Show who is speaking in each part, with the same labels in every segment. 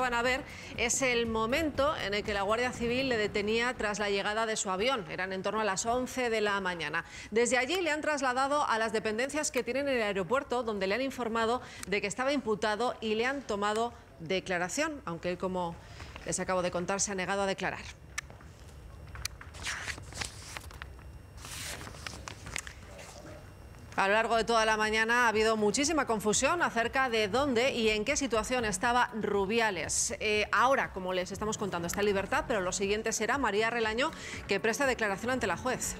Speaker 1: van a ver es el momento en el que la Guardia Civil le detenía tras la llegada de su avión. Eran en torno a las 11 de la mañana. Desde allí le han trasladado a las dependencias que tienen en el aeropuerto, donde le han informado de que estaba imputado y le han tomado declaración, aunque él, como les acabo de contar, se ha negado a declarar. A lo largo de toda la mañana ha habido muchísima confusión acerca de dónde y en qué situación estaba Rubiales. Eh, ahora, como les estamos contando, está en libertad, pero lo siguiente será María Relaño, que presta declaración ante la juez.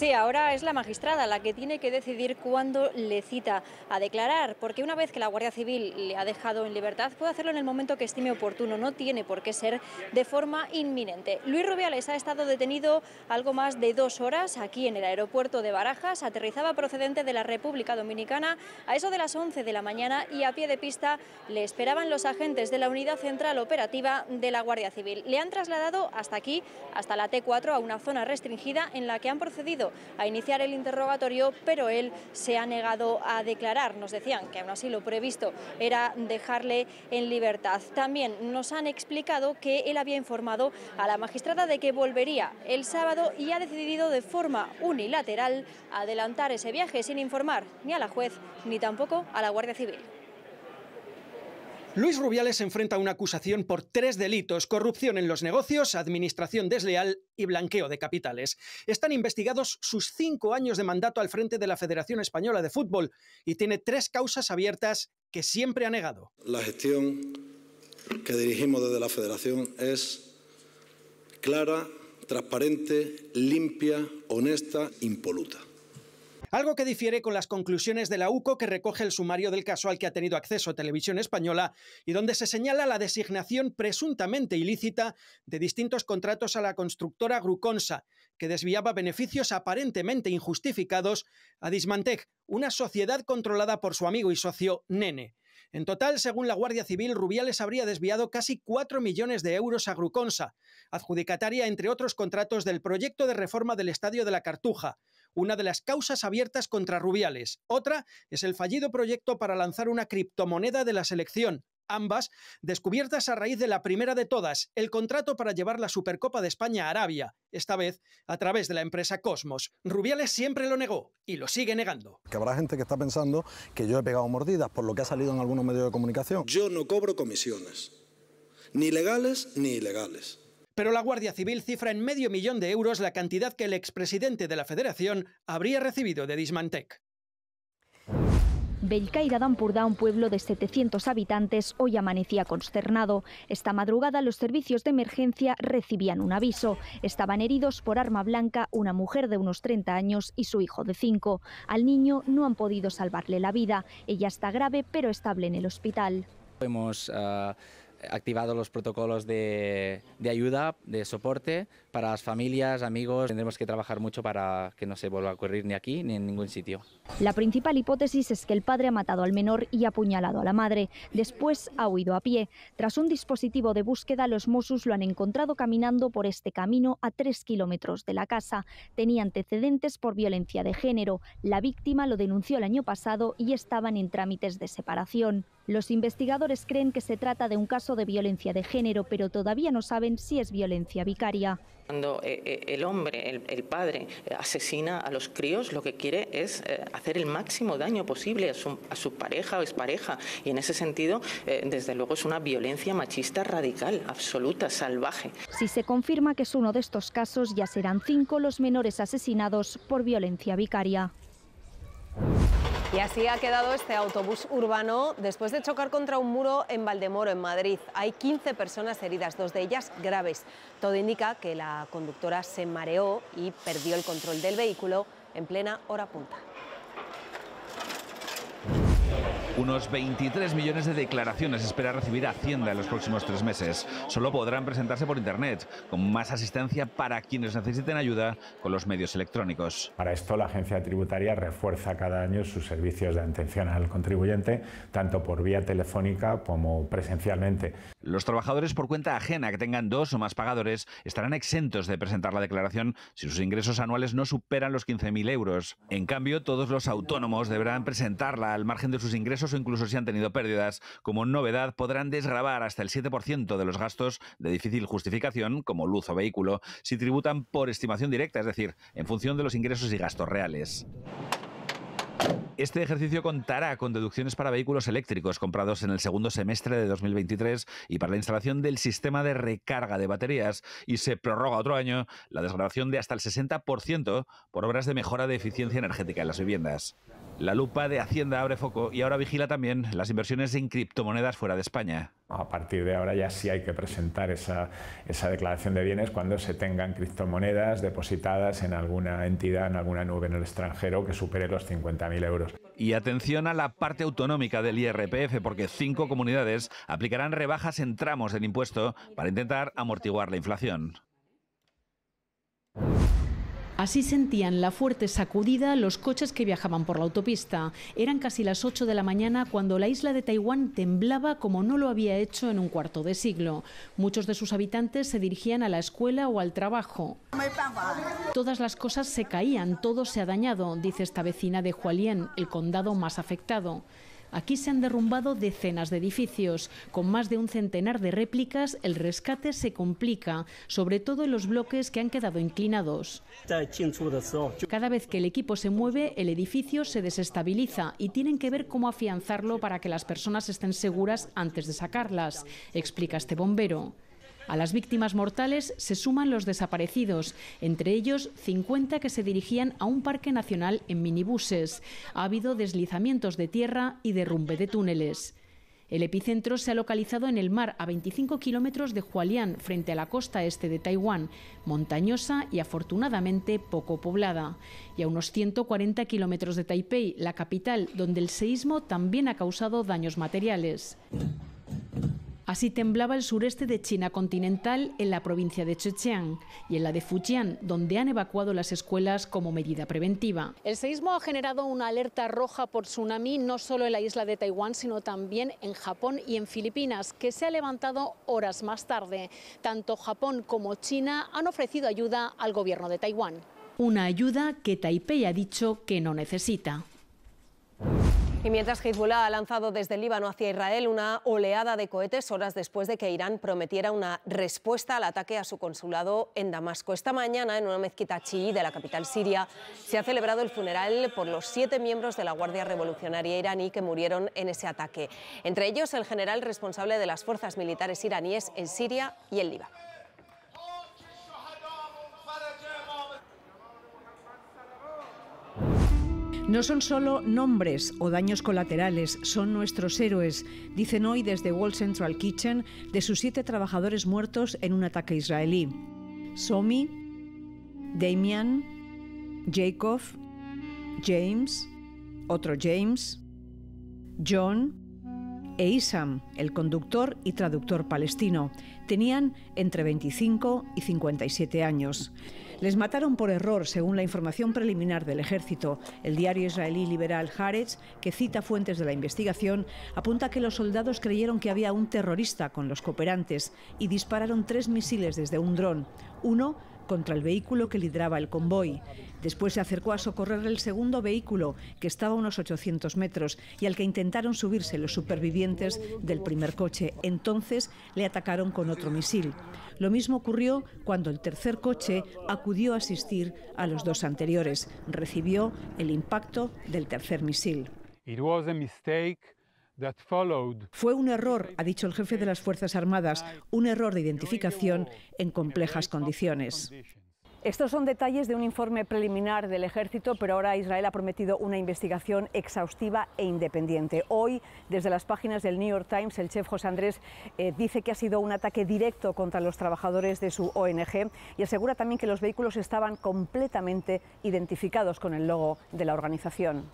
Speaker 1: Sí, ahora es la magistrada la que tiene que decidir cuándo le cita
Speaker 2: a declarar, porque una vez que la Guardia Civil le ha dejado en libertad, puede hacerlo en el momento que estime oportuno, no tiene por qué ser de forma inminente. Luis Rubiales ha estado detenido algo más de dos horas aquí en el aeropuerto de Barajas, aterrizaba procedente de la República Dominicana a eso de las 11 de la mañana y a pie de pista le esperaban los agentes de la Unidad Central Operativa de la Guardia Civil. Le han trasladado hasta aquí, hasta la T4, a una zona restringida en la que han procedido a iniciar el interrogatorio, pero él se ha negado a declarar. Nos decían que aún así lo previsto era dejarle en libertad. También nos han explicado que él había informado a la magistrada de que volvería el sábado y ha decidido de forma unilateral adelantar ese viaje sin informar ni a la juez ni tampoco a la Guardia Civil.
Speaker 3: Luis Rubiales se enfrenta a una acusación por tres delitos, corrupción en los negocios, administración desleal y blanqueo de capitales. Están investigados sus cinco años de mandato al frente de la Federación Española de Fútbol y tiene tres causas abiertas que siempre ha negado. La gestión que dirigimos desde la Federación es clara, transparente, limpia, honesta, impoluta. Algo que difiere con las conclusiones de la UCO que recoge el sumario del caso al que ha tenido acceso Televisión Española y donde se señala la designación presuntamente ilícita de distintos contratos a la constructora Gruconsa, que desviaba beneficios aparentemente injustificados a Dismantec, una sociedad controlada por su amigo y socio Nene. En total, según la Guardia Civil, Rubiales habría desviado casi 4 millones de euros a Gruconsa, adjudicataria entre otros contratos del proyecto de reforma del Estadio de la Cartuja, una de las causas abiertas contra Rubiales. Otra es el fallido proyecto para lanzar una criptomoneda de la selección, ambas descubiertas a raíz de la primera de todas, el contrato para llevar la Supercopa de España a Arabia, esta vez a través de la empresa Cosmos. Rubiales siempre lo negó y lo sigue negando. Que habrá gente que está pensando que yo he pegado mordidas por lo que ha salido en algunos medios de comunicación. Yo no cobro comisiones, ni legales ni ilegales pero la Guardia Civil cifra en medio millón de euros la cantidad que el expresidente de la Federación habría recibido de Dismantec.
Speaker 2: Belcaira Dampurda, un pueblo de 700 habitantes, hoy amanecía consternado. Esta madrugada los servicios de emergencia recibían un aviso. Estaban heridos por arma blanca una mujer de unos 30 años y su hijo de 5. Al niño no han podido salvarle la vida. Ella está grave pero estable en el hospital.
Speaker 4: Ah, activado los protocolos de, de ayuda, de soporte, para las familias, amigos, tendremos que trabajar mucho para que no se vuelva a ocurrir ni aquí ni en ningún sitio.
Speaker 2: La principal hipótesis es que el padre ha matado al menor y ha apuñalado a la madre. Después ha huido a pie. Tras un dispositivo de búsqueda, los Mossos lo han encontrado caminando por este camino a tres kilómetros de la casa. Tenía antecedentes por violencia de género. La víctima lo denunció el año pasado y estaban en trámites de separación. Los investigadores creen que se trata de un caso de violencia de género, pero todavía no saben si es violencia vicaria.
Speaker 5: Cuando eh, eh, el hombre, el, padre, eh, asesina a los críos, lo que quiere es hacer el máximo daño posible a su, a su pareja o pareja, Y en ese sentido, desde luego, es una violencia machista radical, absoluta, salvaje.
Speaker 2: Si se confirma que es uno de estos casos, ya serán cinco los menores asesinados por violencia vicaria.
Speaker 1: Y así ha quedado este autobús urbano después de chocar contra un muro en Valdemoro, en Madrid. Hay 15 personas heridas, dos de ellas graves. Todo indica que la conductora se mareó y perdió el control del vehículo en plena hora punta.
Speaker 4: Unos 23 millones de declaraciones espera recibir Hacienda en los próximos tres meses. Solo podrán presentarse por Internet, con más asistencia para quienes necesiten ayuda con los medios electrónicos. Para esto, la agencia tributaria refuerza cada año sus servicios de atención al contribuyente, tanto por vía telefónica como presencialmente. Los trabajadores por cuenta ajena que tengan dos o más pagadores estarán exentos de presentar la declaración si sus ingresos anuales no superan los 15.000 euros. En cambio, todos los autónomos deberán presentarla al margen de sus ingresos o incluso si han tenido pérdidas. Como novedad, podrán desgravar hasta el 7% de los gastos de difícil justificación, como luz o vehículo, si tributan por estimación directa, es decir, en función de los ingresos y gastos reales. Este ejercicio contará con deducciones para vehículos eléctricos comprados en el segundo semestre de 2023 y para la instalación del sistema de recarga de baterías y se prorroga otro año la desgradación de hasta el 60% por obras de mejora de eficiencia energética en las viviendas. La lupa de Hacienda abre foco y ahora vigila también las inversiones en criptomonedas fuera de España. A partir de ahora ya sí hay que presentar esa, esa, declaración de bienes cuando se tengan criptomonedas depositadas en alguna entidad, en alguna nube en el extranjero que supere los 50.000 euros. Y atención a la parte autonómica del IRPF, porque cinco comunidades aplicarán rebajas en tramos del impuesto para intentar amortiguar la inflación.
Speaker 5: Así sentían la fuerte sacudida los coches que viajaban por la autopista. Eran casi las 8 de la mañana cuando la isla de Taiwán temblaba como no lo había hecho en un cuarto de siglo. Muchos de sus habitantes se dirigían a la escuela o al trabajo. Todas las cosas se caían, todo se ha dañado, dice esta vecina de Hualien, el condado más afectado. Aquí se han derrumbado decenas de edificios. Con más de un centenar de réplicas, el rescate se complica, sobre todo en los bloques que han quedado inclinados. Cada vez que el equipo se mueve, el edificio se desestabiliza y tienen que ver cómo afianzarlo para que las personas estén seguras antes de sacarlas, explica este bombero. A las víctimas mortales se suman los desaparecidos, entre ellos 50 que se dirigían a un parque nacional en minibuses. Ha habido deslizamientos de tierra y derrumbe de túneles. El epicentro se ha localizado en el mar, a 25 kilómetros de Hualian, frente a la costa este de Taiwán, montañosa y afortunadamente poco poblada, y a unos 140 kilómetros de Taipei, la capital, donde el seísmo también ha causado daños materiales. Así temblaba el sureste de China continental en la provincia de Zhejiang y en la de Fujian, donde han evacuado las escuelas como medida preventiva. El seísmo ha generado una alerta roja por tsunami no solo en la isla de Taiwán, sino también en Japón y en Filipinas, que se ha levantado horas más tarde. Tanto Japón como China han ofrecido ayuda al gobierno de Taiwán. Una ayuda que Taipei ha dicho que no necesita.
Speaker 1: Y mientras Hezbollah ha lanzado desde el Líbano hacia Israel una oleada de cohetes horas después de que Irán prometiera una respuesta al ataque a su consulado en Damasco. Esta mañana, en una mezquita chií de la capital siria, se ha celebrado el funeral por los siete miembros de la Guardia Revolucionaria iraní que murieron en ese ataque. Entre ellos, el general responsable de las fuerzas militares iraníes en Siria y el Líbano. No son solo nombres o daños colaterales, son nuestros héroes, dicen hoy desde Wall Central Kitchen de sus siete trabajadores muertos en un ataque israelí. Somi, Damian, Jacob, James, otro James, John, e Isam, el conductor y traductor palestino. Tenían entre 25 y 57 años. Les mataron por error, según la información preliminar del ejército. El diario israelí liberal Haaretz, que cita fuentes de la investigación, apunta que los soldados creyeron que había un terrorista con los cooperantes y dispararon tres misiles desde un dron. Uno contra el vehículo que lideraba el convoy. Después se acercó a socorrer el segundo vehículo, que estaba a unos 800 metros, y al que intentaron subirse los supervivientes del primer coche. Entonces le atacaron con otro misil. Lo mismo ocurrió cuando el tercer coche acudió a asistir a los dos anteriores. Recibió el impacto del tercer misil. Fue un error, ha dicho el jefe de las Fuerzas Armadas, un error de identificación en complejas condiciones. Estos son detalles de un informe preliminar del ejército, pero ahora Israel ha prometido una investigación exhaustiva e independiente. Hoy, desde las páginas del New York Times, el chef José Andrés eh, dice que ha sido un ataque directo contra los trabajadores de su ONG y asegura también que los vehículos estaban completamente identificados con el logo de la organización.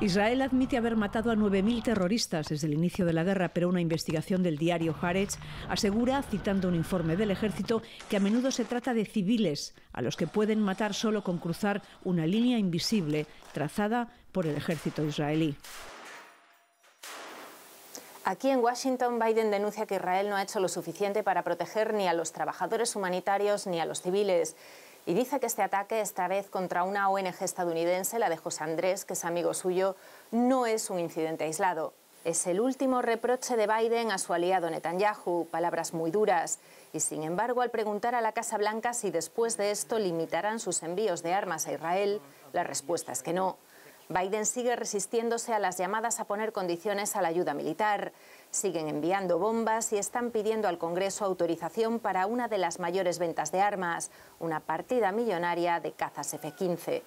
Speaker 1: Israel admite haber matado a 9.000 terroristas desde el inicio de la guerra, pero una investigación del diario Haaretz asegura, citando un informe del ejército, que a menudo se trata de civiles a los que pueden matar solo con cruzar una línea invisible trazada por el ejército israelí.
Speaker 5: Aquí en Washington, Biden denuncia que Israel no ha hecho lo suficiente para proteger ni a los trabajadores humanitarios ni a los civiles y dice que este ataque, esta vez contra una ONG estadounidense, la de José Andrés, que es amigo suyo, no es un incidente aislado. Es el último reproche de Biden a su aliado Netanyahu, palabras muy duras. Y sin embargo, al preguntar a la Casa Blanca si después de esto limitarán sus envíos de armas a Israel, la respuesta es que no. Biden sigue resistiéndose a las llamadas a poner condiciones a la ayuda militar. Siguen enviando bombas y están pidiendo al Congreso autorización para una de las mayores ventas de armas, una partida millonaria de cazas F-15.